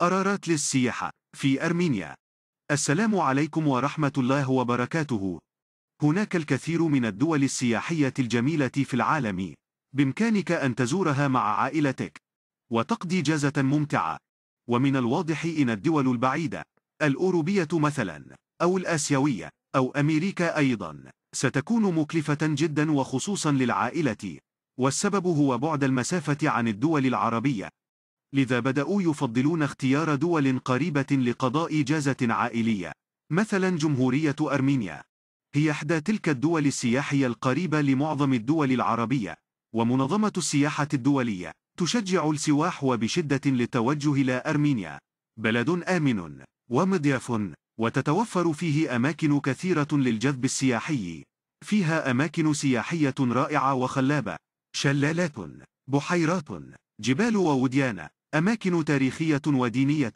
قرارات للسياحة في أرمينيا السلام عليكم ورحمة الله وبركاته هناك الكثير من الدول السياحية الجميلة في العالم بإمكانك أن تزورها مع عائلتك وتقضي جازة ممتعة ومن الواضح إن الدول البعيدة الأوروبية مثلا أو الآسيوية أو أمريكا أيضا ستكون مكلفة جدا وخصوصا للعائلة والسبب هو بعد المسافة عن الدول العربية لذا بدأوا يفضلون اختيار دول قريبة لقضاء جازة عائلية مثلا جمهورية أرمينيا هي إحدى تلك الدول السياحية القريبة لمعظم الدول العربية ومنظمة السياحة الدولية تشجع السواح وبشدة للتوجه إلى أرمينيا بلد آمن ومضياف وتتوفر فيه أماكن كثيرة للجذب السياحي فيها أماكن سياحية رائعة وخلابة شلالات بحيرات جبال ووديانة أماكن تاريخية ودينية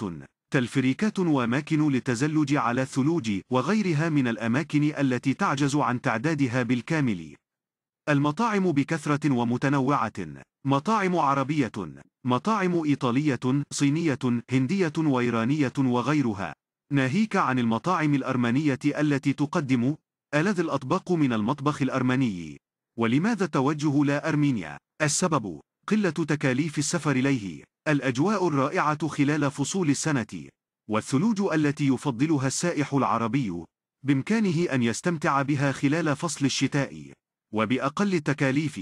تلفريكات وأماكن للتزلج على الثلوج وغيرها من الأماكن التي تعجز عن تعدادها بالكامل المطاعم بكثرة ومتنوعة مطاعم عربية مطاعم إيطالية صينية هندية وإيرانية وغيرها ناهيك عن المطاعم الأرمنية التي تقدم ألذ الأطباق من المطبخ الأرمني ولماذا توجه لا أرمينيا؟ السبب قلة تكاليف السفر إليه الأجواء الرائعة خلال فصول السنة والثلوج التي يفضلها السائح العربي بإمكانه أن يستمتع بها خلال فصل الشتاء وبأقل التكاليف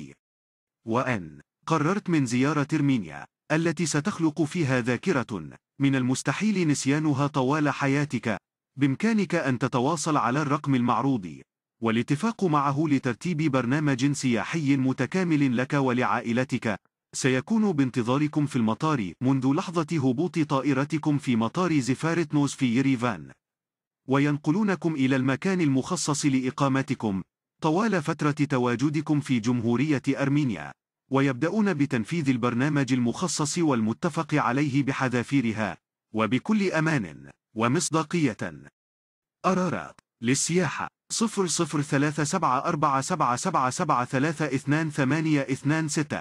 وأن قررت من زيارة أرمينيا التي ستخلق فيها ذاكرة من المستحيل نسيانها طوال حياتك بإمكانك أن تتواصل على الرقم المعروض والاتفاق معه لترتيب برنامج سياحي متكامل لك ولعائلتك سيكون بانتظاركم في المطار منذ لحظة هبوط طائرتكم في مطار زفارتنوس في يريفان وينقلونكم إلى المكان المخصص لإقامتكم طوال فترة تواجدكم في جمهورية أرمينيا ويبدأون بتنفيذ البرنامج المخصص والمتفق عليه بحذافيرها وبكل أمان ومصداقية أرارات للسياحة 00374777732826